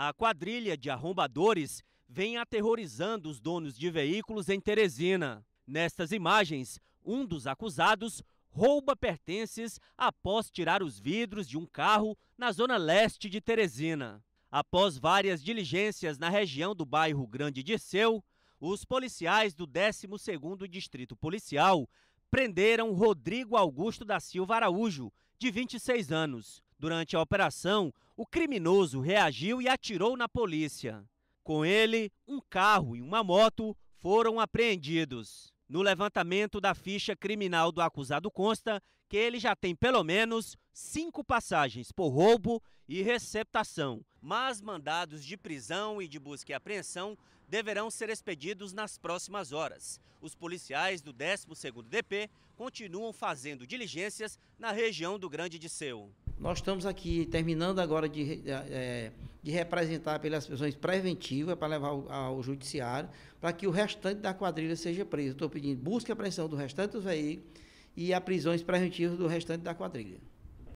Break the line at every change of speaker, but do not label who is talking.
A quadrilha de arrombadores vem aterrorizando os donos de veículos em Teresina. Nestas imagens, um dos acusados rouba pertences após tirar os vidros de um carro na zona leste de Teresina. Após várias diligências na região do bairro Grande Dirceu, os policiais do 12º Distrito Policial prenderam Rodrigo Augusto da Silva Araújo, de 26 anos. Durante a operação, o criminoso reagiu e atirou na polícia. Com ele, um carro e uma moto foram apreendidos. No levantamento da ficha criminal do acusado consta que ele já tem pelo menos cinco passagens por roubo e receptação, mas mandados de prisão e de busca e apreensão deverão ser expedidos nas próximas horas. Os policiais do 12º DP continuam fazendo diligências na região do Grande Disseu.
Nós estamos aqui terminando agora de, é, de representar pelas prisões preventivas para levar ao, ao judiciário, para que o restante da quadrilha seja preso. Estou pedindo busca e apreensão do restante dos veículos e a prisões preventivas do restante da quadrilha.